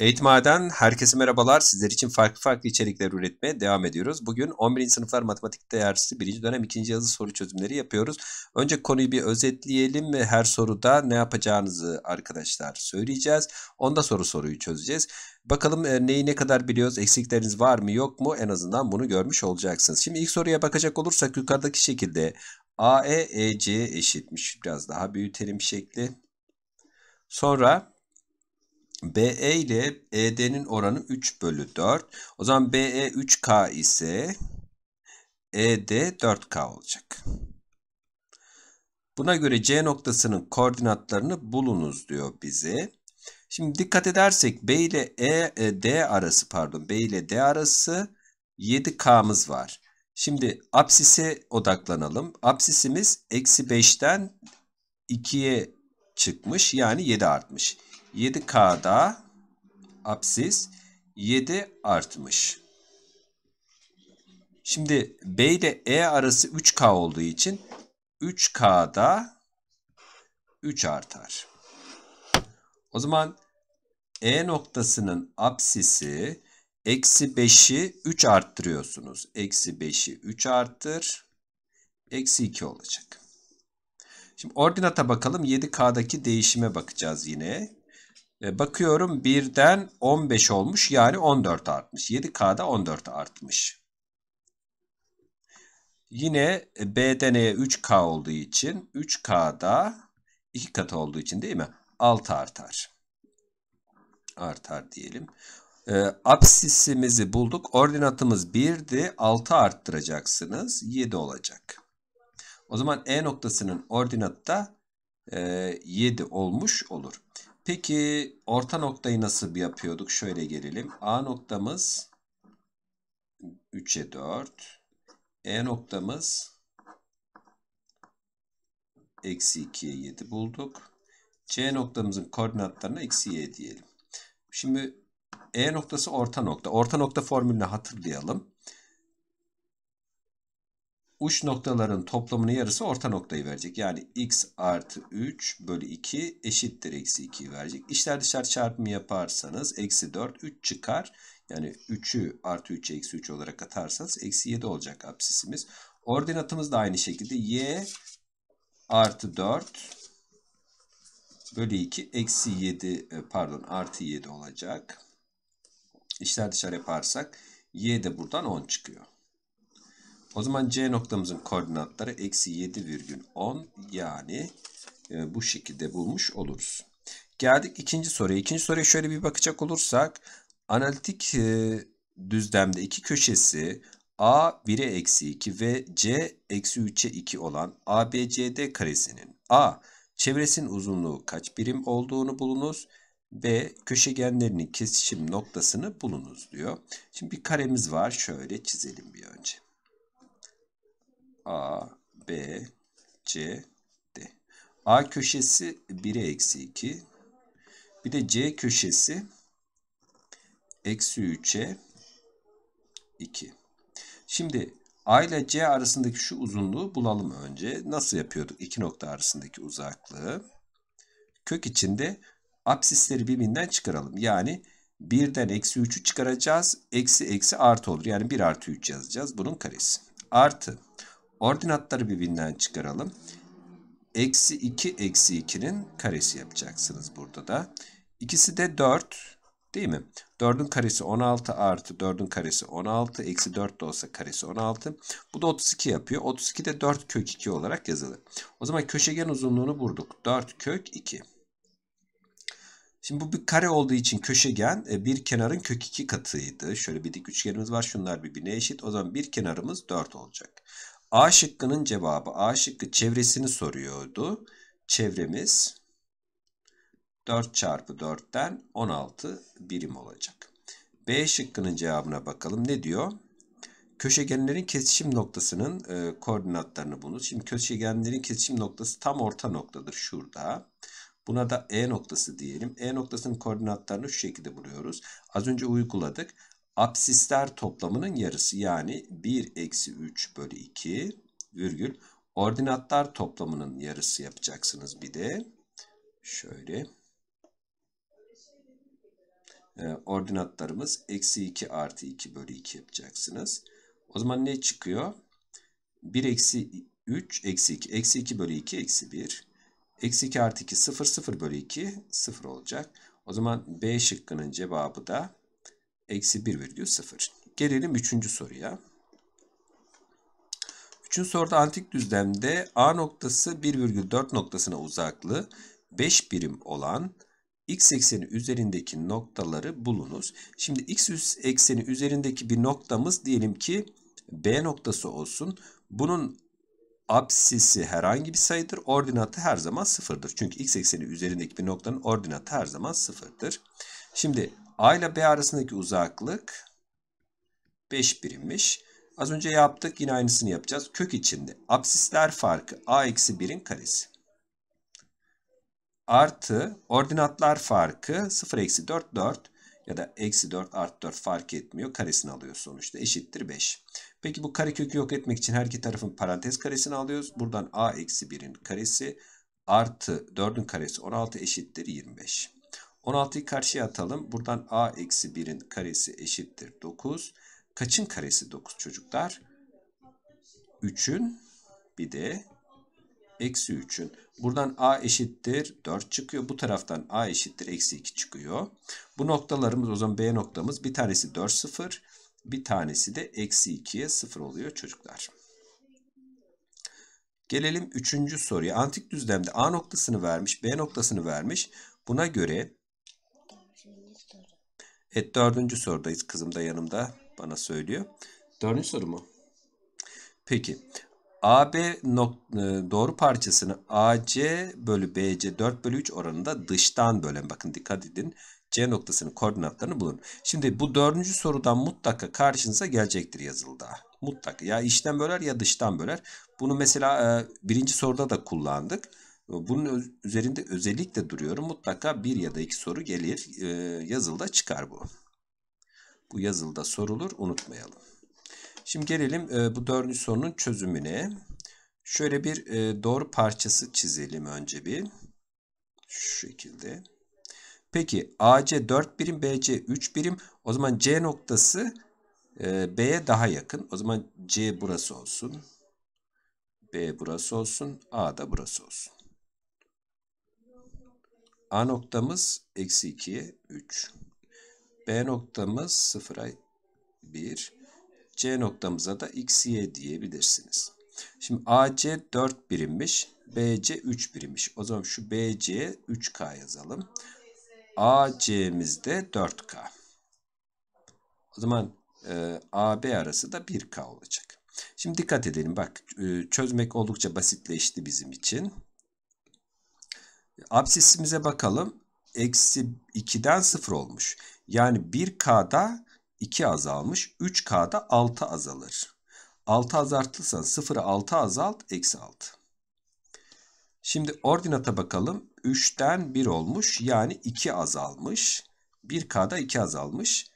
Eğitimhane'den herkese merhabalar. Sizler için farklı farklı içerikler üretmeye devam ediyoruz. Bugün 11. sınıflar matematik dersi 1. dönem 2. yazı soru çözümleri yapıyoruz. Önce konuyu bir özetleyelim ve her soruda ne yapacağınızı arkadaşlar söyleyeceğiz. Onda soru soruyu çözeceğiz. Bakalım e, neyi ne kadar biliyoruz, eksikleriniz var mı yok mu en azından bunu görmüş olacaksınız. Şimdi ilk soruya bakacak olursak yukarıdaki şekilde AE EC eşitmiş. Biraz daha büyütelim şekli. Sonra BE ile ED'nin oranı 3 bölü 4. O zaman BE 3K ise ED 4K olacak. Buna göre C noktasının koordinatlarını bulunuz diyor bize. Şimdi dikkat edersek B ile e, e, D arası pardon B ile D arası 7K'mız var. Şimdi apsise odaklanalım. Apsisimiz eksi 5'ten 2'ye çıkmış yani 7 artmış. 7K'da apsis 7 artmış. Şimdi B ile E arası 3K olduğu için 3K'da 3 artar. O zaman E noktasının apsisi eksi 5'i 3 arttırıyorsunuz. Eksi 5'i 3 arttır. Eksi 2 olacak. Şimdi ordinata bakalım. 7K'daki değişime bakacağız yine. E, bakıyorum birden 15 olmuş yani 14 artmış. 7K'da 14 artmış. Yine e, BDN'ye 3K olduğu için 3K'da 2 kat olduğu için değil mi? 6 artar. Artar diyelim. E, apsisimizi bulduk. Ordinatımız 1'di. 6 arttıracaksınız. 7 olacak. O zaman E noktasının ordinatı da e, 7 olmuş olur. Peki orta noktayı nasıl yapıyorduk? Şöyle gelelim. A noktamız 3'e 4. E noktamız eksi 2'ye 7 bulduk. C noktamızın koordinatlarına eksi y diyelim. Şimdi E noktası orta nokta. Orta nokta formülünü hatırlayalım uç noktaların toplamının yarısı orta noktayı verecek. Yani x artı 3 bölü 2 eşittir eksi 2 verecek. İşler dışarı çarpımı yaparsanız eksi 4 3 çıkar. Yani 3'ü artı 3 eksi 3 olarak atarsanız eksi 7 olacak absisimiz. Ordinatımız da aynı şekilde y artı 4 bölü 2 eksi 7 e, pardon artı 7 olacak. İşler dışarı yaparsak y de buradan 10 çıkıyor. O zaman C noktamızın koordinatları eksi virgül 7,10 yani e, bu şekilde bulmuş oluruz. Geldik ikinci soruya. İkinci soruya şöyle bir bakacak olursak analitik e, düzlemde iki köşesi A 1'e eksi 2 ve C eksi 3'e 2 olan ABCD karesinin A çevresinin uzunluğu kaç birim olduğunu bulunuz. B köşegenlerinin kesişim noktasını bulunuz diyor. Şimdi bir karemiz var şöyle çizelim bir önce. A, B, C, D. A köşesi 1'e eksi 2. Bir de C köşesi eksi 3'e 2. Şimdi A ile C arasındaki şu uzunluğu bulalım önce. Nasıl yapıyorduk? İki nokta arasındaki uzaklığı. Kök içinde apsisleri birbirinden çıkaralım. Yani 1'den eksi 3'ü çıkaracağız. Eksi eksi artı olur. Yani 1 artı 3 yazacağız. Bunun karesi. Artı Ordinatları birbirinden çıkaralım. Eksi 2 eksi 2'nin karesi yapacaksınız burada da. İkisi de 4 değil mi? 4'ün karesi 16 artı 4'ün karesi 16 eksi 4 de olsa karesi 16. Bu da 32 yapıyor. 32 de 4 kök 2 olarak yazılır. O zaman köşegen uzunluğunu bulduk. 4 kök 2. Şimdi bu bir kare olduğu için köşegen e, bir kenarın kök 2 katıydı. Şöyle bir dik üçgenimiz var. Şunlar birbirine eşit. O zaman bir kenarımız 4 olacak. A şıkkının cevabı A şıkkı çevresini soruyordu. Çevremiz 4 çarpı 4'ten 16 birim olacak. B şıkkının cevabına bakalım. Ne diyor? Köşegenlerin kesişim noktasının e, koordinatlarını bulun. Şimdi köşegenlerin kesişim noktası tam orta noktadır şurada. Buna da E noktası diyelim. E noktasının koordinatlarını şu şekilde buluyoruz. Az önce uyguladık. Apsisler toplamının yarısı yani 1 eksi 3 bölü 2 virgül ordinatlar toplamının yarısı yapacaksınız bir de. Şöyle. E, ordinatlarımız eksi 2 artı 2 bölü 2 yapacaksınız. O zaman ne çıkıyor? 1 eksi 3 eksi 2. Eksi 2 bölü 2 eksi 1. Eksi 2 artı 2 0 0 bölü 2 0 olacak. O zaman B şıkkının cevabı da eksi 1,0. Gelelim üçüncü soruya. Üçüncü soruda antik düzlemde A noktası 1,4 noktasına uzaklığı 5 birim olan x ekseni üzerindeki noktaları bulunuz. Şimdi x ekseni üzerindeki bir noktamız diyelim ki B noktası olsun. Bunun absisi herhangi bir sayıdır. Ordinatı her zaman sıfırdır. Çünkü x ekseni üzerindeki bir noktanın ordinatı her zaman sıfırdır. Şimdi A ile B arasındaki uzaklık 5 birimmiş. Az önce yaptık. Yine aynısını yapacağız. Kök içinde absisler farkı A eksi 1'in karesi. Artı ordinatlar farkı 0 eksi 4 4 ya da eksi 4 artı 4 fark etmiyor. Karesini alıyor sonuçta. Eşittir 5. Peki bu karekökü yok etmek için her iki tarafın parantez karesini alıyoruz. Buradan a eksi 1'in karesi artı 4'ün karesi 16 eşittir 25. 16'yı karşıya atalım. Buradan a eksi 1'in karesi eşittir 9. Kaçın karesi 9 çocuklar? 3'ün bir de eksi 3'ün. Buradan a eşittir 4 çıkıyor. Bu taraftan a eşittir eksi 2 çıkıyor. Bu noktalarımız o zaman b noktamız bir tanesi 4 0 bir tanesi de eksi 2'ye 0 oluyor çocuklar. Gelelim üçüncü soruya. Antik düzlemde A noktasını vermiş, B noktasını vermiş. Buna göre Evet dördüncü sorudayız. Kızım da yanımda bana söylüyor. Dördüncü soru mu? Peki. AB e, doğru parçasını AC bölü BC 4 bölü 3 oranında dıştan bölen. Bakın dikkat edin. C noktasının koordinatlarını bulun. Şimdi bu dördüncü sorudan mutlaka karşınıza gelecektir yazılıda. Mutlaka ya içten böler ya dıştan böler. Bunu mesela e, birinci soruda da kullandık. Bunun üzerinde özellikle duruyorum. Mutlaka bir ya da iki soru gelir. E, yazılda çıkar bu. Bu yazılda sorulur. Unutmayalım. Şimdi gelelim e, bu dördüncü sorunun çözümüne. Şöyle bir e, doğru parçası çizelim önce bir. Şu şekilde. Peki AC 4 birim, BC 3 birim. O zaman C noktası e, B'ye daha yakın. O zaman C burası olsun. B burası olsun. A da burası olsun. A noktamız eksi 2'ye 3. B noktamız 0'a 1. C noktamıza da x, diyebilirsiniz. Şimdi AC 4 birimmiş. BC 3 birimmiş. O zaman şu BC'ye 3K yazalım. AC'miz de 4K. O zaman e, AB arası da 1K olacak. Şimdi dikkat edelim. Bak e, çözmek oldukça basitleşti bizim için. Absisimize bakalım. Eksi 2'den 0 olmuş. Yani 1K'da 2 azalmış. 3K'da 6 azalır. 6 azaltırsan 0'ı 6 azalt. Eksi 6. Şimdi ordinata bakalım. 3'ten 1 olmuş. Yani 2 azalmış. 1K'da 2 azalmış.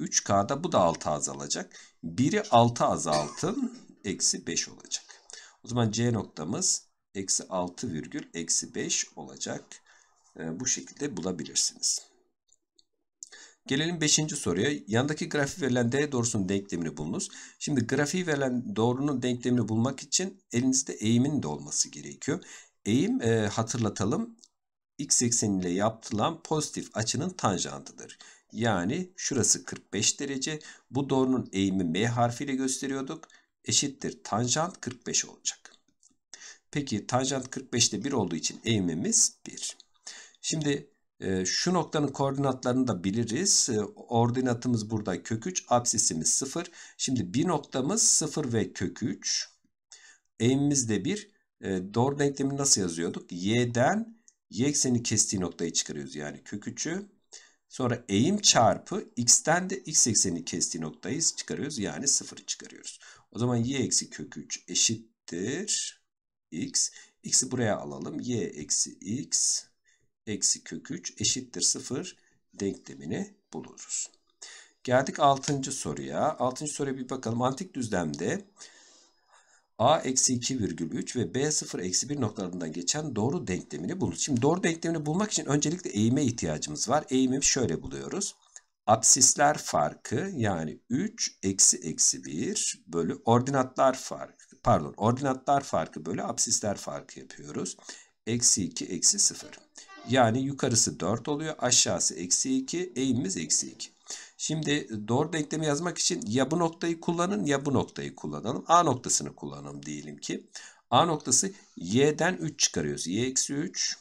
3K'da bu da 6 azalacak. 1'i 6 azaltın. Eksi 5 olacak. O zaman C noktamız eksi 6 virgül eksi 5 olacak. E, bu şekilde bulabilirsiniz. Gelelim 5. soruya. Yandaki grafiği verilen D doğrusunun denklemini bulunuz. Şimdi grafiği verilen doğrunun denklemini bulmak için elinizde eğimin de olması gerekiyor. Eğim e, hatırlatalım x ekseniyle yapılan pozitif açının tanjantıdır. Yani şurası 45 derece. Bu doğrunun eğimi m harfiyle gösteriyorduk. Eşittir tanjant 45 olacak. Peki tanjant 45'te 1 olduğu için eğimimiz 1. Şimdi e, şu noktanın koordinatlarını da biliriz. E, ordinatımız burada kök 3, absisimiz 0. Şimdi bir noktamız 0 ve kök 3. Eğimimiz de 1. E, doğru denklemi nasıl yazıyorduk? Y'den y ekseni kestiği noktayı çıkarıyoruz. Yani kök 3'ü. Sonra eğim çarpı x'ten de x ekseni kestiği noktayı çıkarıyoruz. Yani 0'ı çıkarıyoruz. O zaman y eksi kök 3 eşittir x. X'i buraya alalım. y eksi x eksi kök 3 eşittir 0 denklemini buluruz. Geldik 6. soruya. 6. soruya bir bakalım. Antik düzlemde a eksi 2,3 ve b 0 eksi 1 noktalarından geçen doğru denklemini bulun. Şimdi doğru denklemini bulmak için öncelikle eğime ihtiyacımız var. Eğimimi şöyle buluyoruz. Absisler farkı yani 3 eksi eksi 1 bölü ordinatlar farkı pardon ordinatlar farkı bölü absisler farkı yapıyoruz. Eksi 2 eksi 0. Yani yukarısı 4 oluyor aşağısı eksi 2 eğimimiz eksi 2. Şimdi doğru denklemi yazmak için ya bu noktayı kullanın ya bu noktayı kullanalım. A noktasını kullanalım diyelim ki. A noktası y'den 3 çıkarıyoruz. y eksi 3.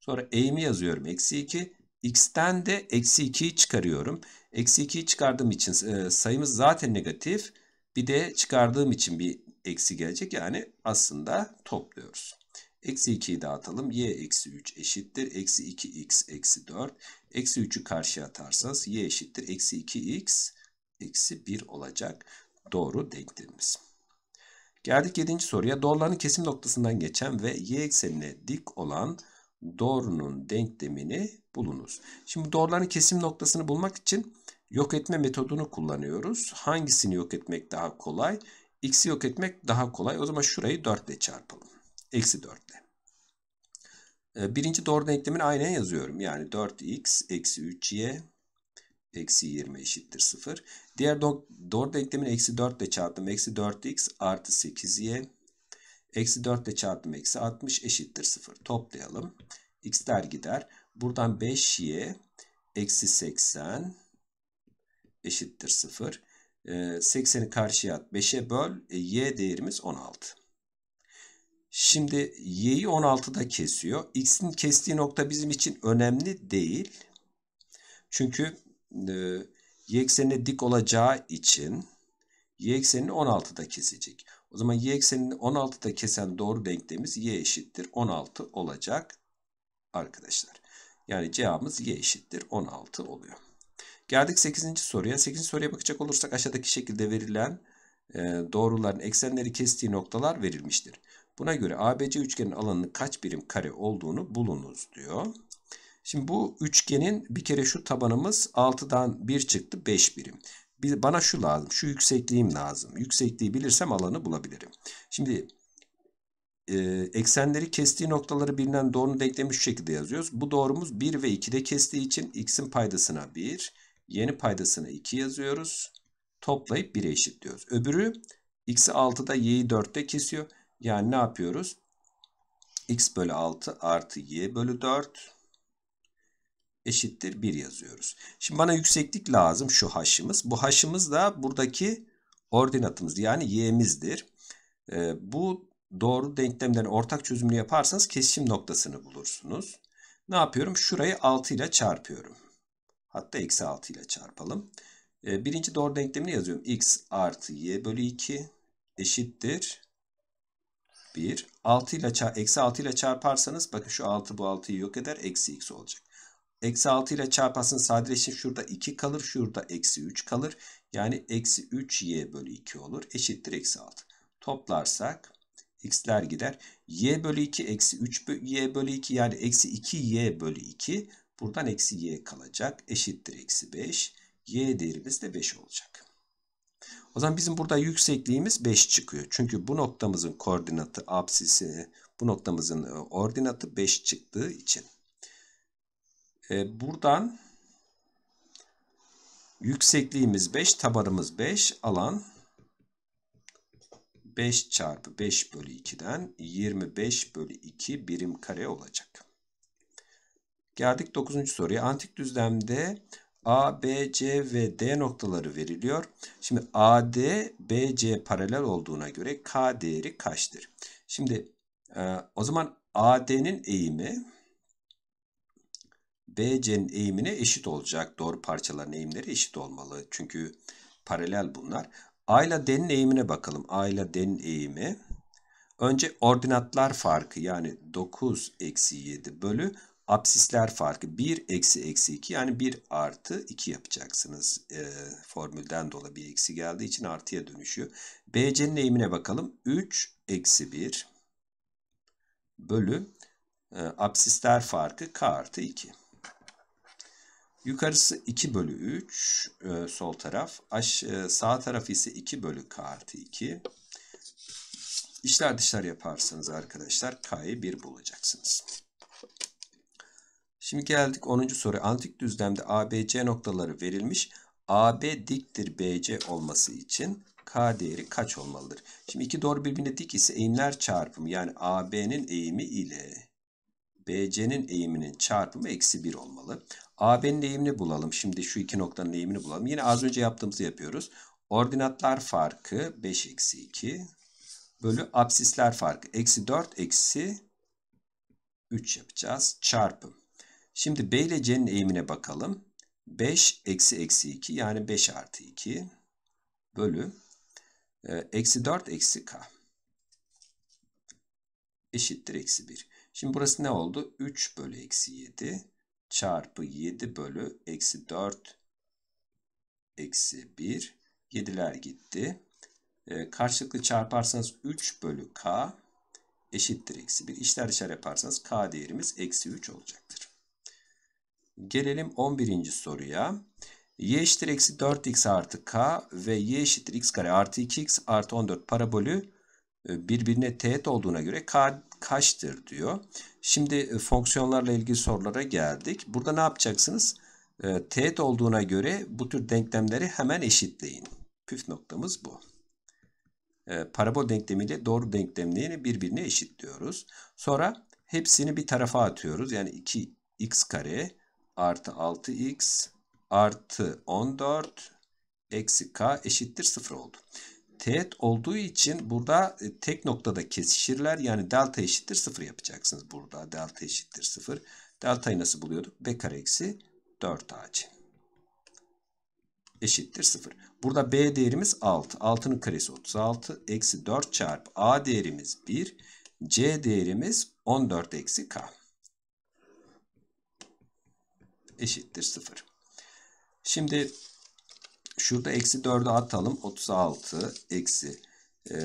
Sonra eğimi yazıyorum eksi 2. x'ten de eksi 2'yi çıkarıyorum. Eksi 2'yi çıkardığım için e, sayımız zaten negatif. Bir de çıkardığım için bir eksi gelecek. Yani aslında topluyoruz. Eksi 2'yi dağıtalım. Y eksi 3 eşittir. Eksi 2x eksi 4. Eksi 3'ü karşıya atarsanız y eşittir. Eksi 2x eksi 1 olacak. Doğru denklemimiz. Geldik 7. soruya. Doğruların kesim noktasından geçen ve y eksenine dik olan doğrunun denklemini bulunuz. Şimdi doğruların kesim noktasını bulmak için yok etme metodunu kullanıyoruz. Hangisini yok etmek daha kolay? x'i yok etmek daha kolay. O zaman şurayı 4 ile çarpalım. Eksi 4 ile. Ee, birinci doğru denklemin aynen yazıyorum. Yani 4x eksi 3y eksi 20 eşittir 0. Diğer doğru denklemini eksi 4 ile çarptım. Eksi 4x artı 8y eksi 4 ile çarptım. Eksi 60 eşittir 0. Toplayalım. x'ler gider. Buradan 5y eksi 80 eşittir 0. 80'i ee, karşıya at 5'e böl e, y değerimiz 16. Şimdi y'yi 16'da kesiyor. X'in kestiği nokta bizim için önemli değil. Çünkü e, y eksenine dik olacağı için y eksenini 16'da kesecek. O zaman y eksenini 16'da kesen doğru denklemimiz y eşittir 16 olacak arkadaşlar. Yani cevabımız y eşittir 16 oluyor. Geldik 8. soruya. 8. soruya bakacak olursak aşağıdaki şekilde verilen e, doğruların eksenleri kestiği noktalar verilmiştir. Buna göre ABC üçgenin alanının kaç birim kare olduğunu bulunuz diyor. Şimdi bu üçgenin bir kere şu tabanımız 6'dan 1 çıktı 5 birim. Bir, bana şu lazım. Şu yüksekliğim lazım. Yüksekliği bilirsem alanı bulabilirim. Şimdi e, eksenleri kestiği noktaları bilinen doğrunun denklemi şu şekilde yazıyoruz. Bu doğrumuz 1 ve 2'de kestiği için x'in paydasına 1, Yeni paydasını 2 yazıyoruz. Toplayıp 1'e eşitliyoruz. Öbürü x'i 6'da y'yi 4'te kesiyor. Yani ne yapıyoruz? x bölü 6 artı y bölü 4 eşittir 1 yazıyoruz. Şimdi bana yükseklik lazım şu haşımız. Bu haşımız da buradaki ordinatımız yani y'mizdir. Ee, bu doğru denklemden ortak çözümünü yaparsanız kesişim noktasını bulursunuz. Ne yapıyorum? Şurayı 6 ile çarpıyorum. Hatta eksi 6 ile çarpalım. Ee, birinci doğru denklemini yazıyorum. x artı y bölü 2 eşittir 1. 6 ile eksi 6 ile çarparsanız bakın şu 6 bu 6'yı yok eder. Eksi x olacak. Eksi 6 ile çarparsın sadeleşin şurada 2 kalır. Şurada eksi 3 kalır. Yani eksi 3y bölü 2 olur. Eşittir eksi 6. Toplarsak x'ler gider. y bölü 2 eksi 3 y bölü 2 yani eksi 2y bölü 2 Buradan eksi y kalacak. Eşittir eksi 5. Y değerimiz de 5 olacak. O zaman bizim burada yüksekliğimiz 5 çıkıyor. Çünkü bu noktamızın koordinatı apsisi, bu noktamızın e, ordinatı 5 çıktığı için. E, buradan yüksekliğimiz 5, tabanımız 5, alan 5 çarpı 5 bölü 2'den 25 bölü 2 birim kare olacak. Geldik 9. soruya. Antik düzlemde A, B, C ve D noktaları veriliyor. Şimdi AD, BC paralel olduğuna göre K değeri kaçtır? Şimdi e, o zaman AD'nin eğimi BC'nin eğimine eşit olacak. Doğru parçaların eğimleri eşit olmalı. Çünkü paralel bunlar. A ile D'nin eğimine bakalım. A ile D'nin eğimi. Önce ordinatlar farkı yani 9 eksi 7 bölü Absisler farkı 1 eksi eksi 2 yani 1 artı 2 yapacaksınız. E, formülden dolayı bir eksi geldiği için artıya dönüşüyor. BC'nin eğimine bakalım. 3 eksi 1 bölü e, absisler farkı k artı 2. Yukarısı 2 bölü 3 e, sol taraf. Aş, e, sağ taraf ise 2 bölü k artı 2. İşler dışlar yaparsanız arkadaşlar k'yı 1 bulacaksınız. Şimdi geldik 10. soru. Antik düzlemde ABC noktaları verilmiş. AB diktir BC olması için K değeri kaç olmalıdır? Şimdi iki doğru birbirine dik ise eğimler çarpımı yani AB'nin eğimi ile BC'nin eğiminin çarpımı eksi 1 olmalı. AB'nin eğimini bulalım. Şimdi şu iki noktanın eğimini bulalım. Yine az önce yaptığımızı yapıyoruz. Ordinatlar farkı 5 eksi 2 bölü absisler farkı eksi 4 eksi 3 yapacağız. Çarpım Şimdi B ile C'nin eğimine bakalım. 5 eksi eksi 2 yani 5 artı 2 bölü e, eksi 4 eksi k eşittir eksi 1. Şimdi burası ne oldu? 3 bölü eksi 7 çarpı 7 bölü eksi 4 eksi 1 7'ler gitti. E, karşılıklı çarparsanız 3 bölü k eşittir eksi 1. İşler dışarı yaparsanız k değerimiz eksi 3 olacaktır. Gelelim 11. soruya. y eşittir eksi 4x artı k ve y eşittir x kare artı 2x artı 14 parabolü e, birbirine teğet olduğuna göre k kaçtır diyor. Şimdi e, fonksiyonlarla ilgili sorulara geldik. Burada ne yapacaksınız? E, teğet olduğuna göre bu tür denklemleri hemen eşitleyin. Püf noktamız bu parabol denklemiyle doğru denklemlerini birbirine eşitliyoruz. Sonra hepsini bir tarafa atıyoruz. Yani 2x kare artı 6x artı 14 eksi k eşittir 0 oldu. Teğet olduğu için burada e, tek noktada kesişirler. Yani delta eşittir 0 yapacaksınız. Burada delta eşittir 0. Deltayı nasıl buluyorduk? B kare eksi 4ac eşittir 0. Burada B değerimiz 6. 6'nın karesi 36. Eksi 4 çarpı A değerimiz 1. C değerimiz 14 eksi K eşittir 0. Şimdi şurada eksi 4'ü atalım. 36 eksi e,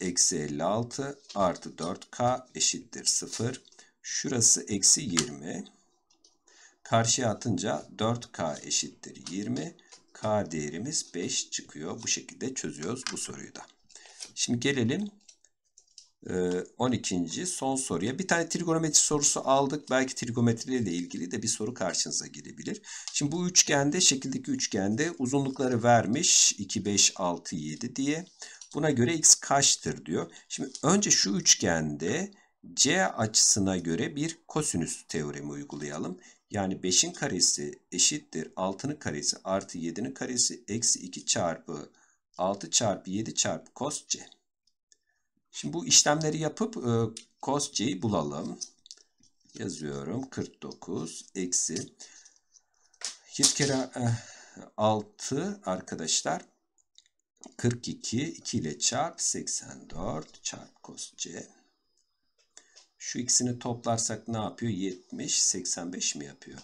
eksi 56 artı 4k eşittir 0. Şurası eksi 20. Karşıya atınca 4k eşittir 20. K değerimiz 5 çıkıyor. Bu şekilde çözüyoruz bu soruyu da. Şimdi gelelim 12. Ee, son soruya bir tane trigonometri sorusu aldık. Belki trigonometriyle ilgili de bir soru karşınıza gelebilir. Şimdi bu üçgende şekildeki üçgende uzunlukları vermiş 2, 5, 6, 7 diye. Buna göre x kaçtır diyor. Şimdi önce şu üçgende c açısına göre bir kosinüs teoremi uygulayalım. Yani 5'in karesi eşittir 6'nın karesi artı 7'nin karesi eksi 2 çarpı 6 çarpı 7 çarpı cos c. Şimdi bu işlemleri yapıp e, cos c'yi bulalım. Yazıyorum 49 eksi 100 kere e, 6 arkadaşlar 42 2 ile çarp 84 çarp cos c. Şu ikisini toplarsak ne yapıyor? 70 85 mi yapıyor?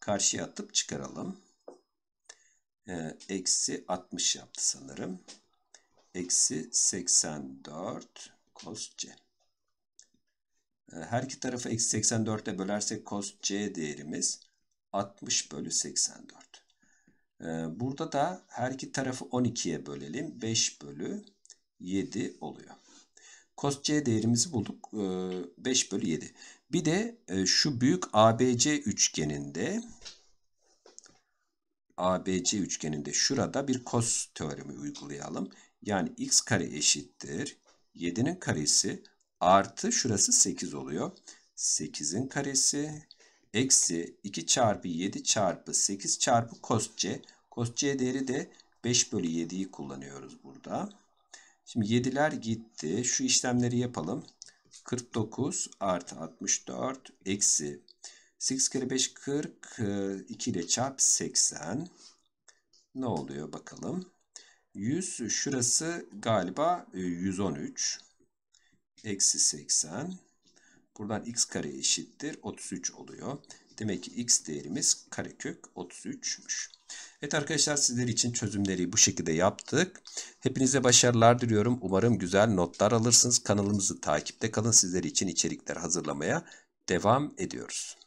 Karşıya atıp çıkaralım. E, eksi 60 yaptı sanırım eksi 84 cos c. Ee, her iki tarafı eksi 84'e bölersek cos c değerimiz 60 bölü 84. Ee, burada da her iki tarafı 12'ye bölelim. 5 bölü 7 oluyor. Cos C değerimizi bulduk. 5 ee, bölü 7. Bir de e, şu büyük ABC üçgeninde ABC üçgeninde şurada bir cos teoremi uygulayalım. Yani x kare eşittir. 7'nin karesi artı şurası 8 oluyor. 8'in karesi eksi 2 çarpı 7 çarpı 8 çarpı cos c. Cos c değeri de 5 bölü 7'yi kullanıyoruz burada. Şimdi 7'ler gitti. Şu işlemleri yapalım. 49 artı 64 eksi 8 kere 5 40 2 ile çarp 80 ne oluyor bakalım. 100 şurası galiba 113 e, eksi 80 buradan x kare eşittir 33 oluyor. Demek ki x değerimiz karekök 33'müş. Evet arkadaşlar sizler için çözümleri bu şekilde yaptık. Hepinize başarılar diliyorum. Umarım güzel notlar alırsınız. Kanalımızı takipte kalın. Sizler için içerikler hazırlamaya devam ediyoruz.